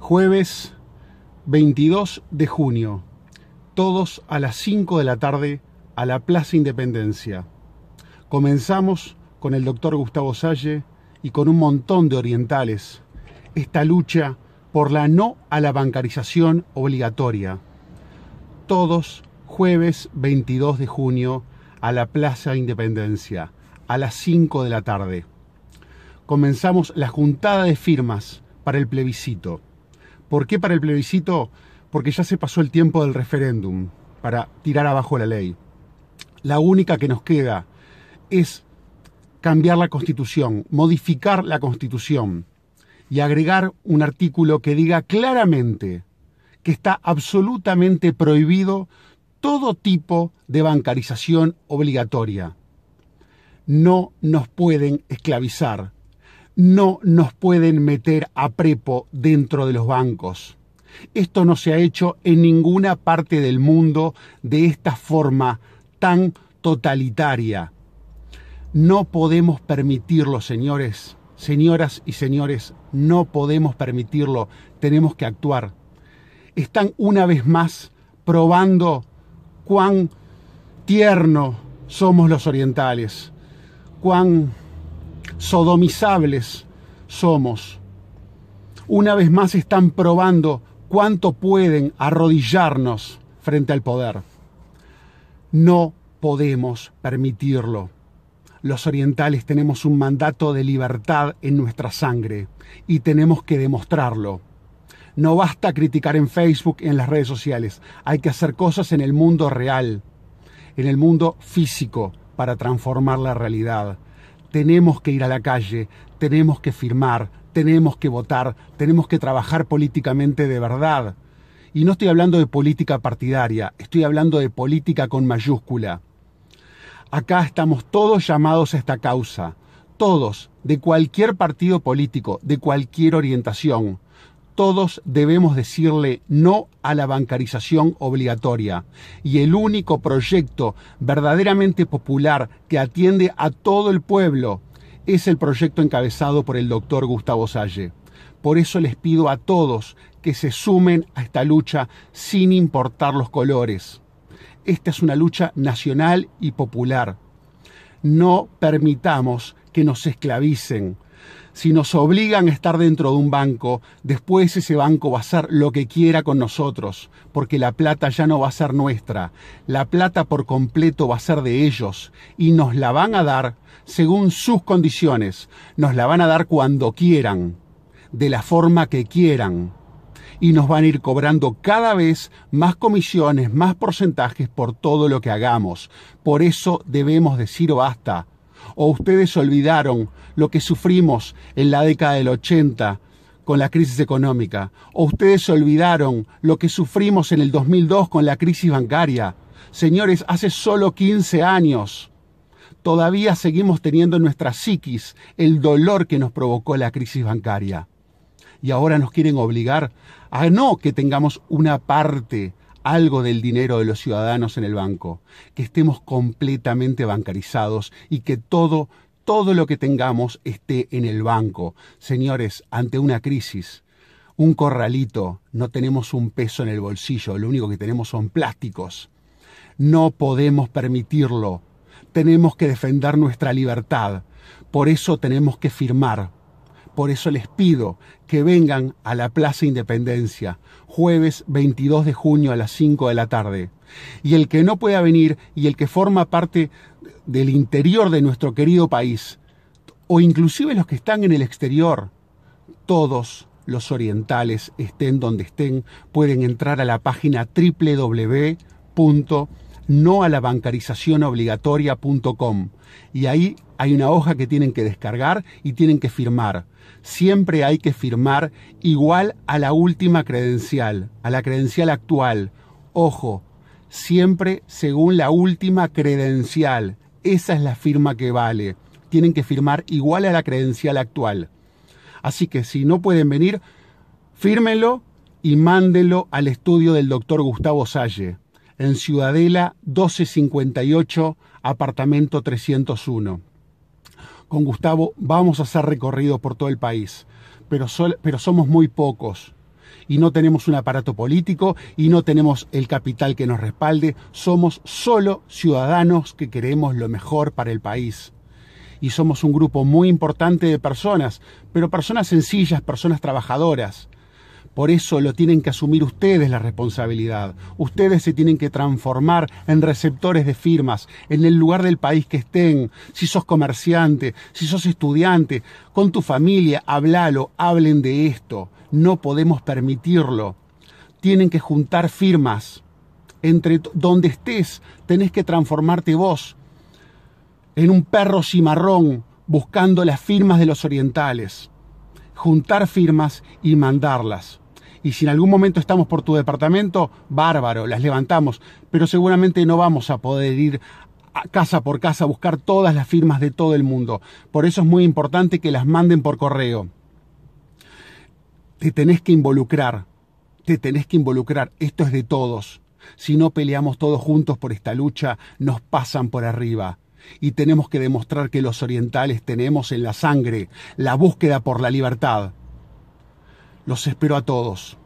jueves 22 de junio, todos a las 5 de la tarde a la Plaza Independencia. Comenzamos con el doctor Gustavo Salle y con un montón de orientales esta lucha por la no a la bancarización obligatoria. Todos jueves 22 de junio a la Plaza Independencia, a las 5 de la tarde. Comenzamos la juntada de firmas para el plebiscito. ¿Por qué para el plebiscito? Porque ya se pasó el tiempo del referéndum para tirar abajo la ley. La única que nos queda es cambiar la constitución, modificar la constitución y agregar un artículo que diga claramente que está absolutamente prohibido todo tipo de bancarización obligatoria. No nos pueden esclavizar no nos pueden meter a prepo dentro de los bancos. Esto no se ha hecho en ninguna parte del mundo de esta forma tan totalitaria. No podemos permitirlo, señores, señoras y señores, no podemos permitirlo, tenemos que actuar. Están una vez más probando cuán tierno somos los orientales, cuán sodomizables somos. Una vez más están probando cuánto pueden arrodillarnos frente al poder. No podemos permitirlo. Los orientales tenemos un mandato de libertad en nuestra sangre y tenemos que demostrarlo. No basta criticar en Facebook, en las redes sociales. Hay que hacer cosas en el mundo real, en el mundo físico, para transformar la realidad tenemos que ir a la calle, tenemos que firmar, tenemos que votar, tenemos que trabajar políticamente de verdad. Y no estoy hablando de política partidaria, estoy hablando de política con mayúscula. Acá estamos todos llamados a esta causa, todos, de cualquier partido político, de cualquier orientación todos debemos decirle no a la bancarización obligatoria y el único proyecto verdaderamente popular que atiende a todo el pueblo es el proyecto encabezado por el doctor Gustavo Salle. Por eso les pido a todos que se sumen a esta lucha sin importar los colores. Esta es una lucha nacional y popular. No permitamos que nos esclavicen, si nos obligan a estar dentro de un banco, después ese banco va a hacer lo que quiera con nosotros, porque la plata ya no va a ser nuestra, la plata por completo va a ser de ellos y nos la van a dar según sus condiciones, nos la van a dar cuando quieran, de la forma que quieran y nos van a ir cobrando cada vez más comisiones, más porcentajes por todo lo que hagamos. Por eso debemos decir basta. ¿O ustedes olvidaron lo que sufrimos en la década del 80 con la crisis económica? ¿O ustedes olvidaron lo que sufrimos en el 2002 con la crisis bancaria? Señores, hace solo 15 años todavía seguimos teniendo en nuestra psiquis el dolor que nos provocó la crisis bancaria. Y ahora nos quieren obligar a no que tengamos una parte algo del dinero de los ciudadanos en el banco, que estemos completamente bancarizados y que todo, todo lo que tengamos esté en el banco. Señores, ante una crisis, un corralito, no tenemos un peso en el bolsillo, lo único que tenemos son plásticos. No podemos permitirlo. Tenemos que defender nuestra libertad. Por eso tenemos que firmar por eso les pido que vengan a la Plaza Independencia, jueves 22 de junio a las 5 de la tarde. Y el que no pueda venir y el que forma parte del interior de nuestro querido país, o inclusive los que están en el exterior, todos los orientales, estén donde estén, pueden entrar a la página www.noalabancarizacionobligatoria.com y ahí hay una hoja que tienen que descargar y tienen que firmar. Siempre hay que firmar igual a la última credencial, a la credencial actual. Ojo, siempre según la última credencial. Esa es la firma que vale. Tienen que firmar igual a la credencial actual. Así que si no pueden venir, fírmenlo y mándenlo al estudio del doctor Gustavo Salle, en Ciudadela 1258, apartamento 301 con Gustavo vamos a hacer recorrido por todo el país, pero, pero somos muy pocos y no tenemos un aparato político y no tenemos el capital que nos respalde, somos solo ciudadanos que queremos lo mejor para el país. Y somos un grupo muy importante de personas, pero personas sencillas, personas trabajadoras, por eso lo tienen que asumir ustedes la responsabilidad. Ustedes se tienen que transformar en receptores de firmas, en el lugar del país que estén. Si sos comerciante, si sos estudiante, con tu familia, háblalo, hablen de esto. No podemos permitirlo. Tienen que juntar firmas. Entre donde estés, tenés que transformarte vos en un perro cimarrón buscando las firmas de los orientales. Juntar firmas y mandarlas y si en algún momento estamos por tu departamento, bárbaro, las levantamos, pero seguramente no vamos a poder ir casa por casa a buscar todas las firmas de todo el mundo. Por eso es muy importante que las manden por correo. Te tenés que involucrar, te tenés que involucrar, esto es de todos. Si no peleamos todos juntos por esta lucha, nos pasan por arriba y tenemos que demostrar que los orientales tenemos en la sangre la búsqueda por la libertad. Los espero a todos.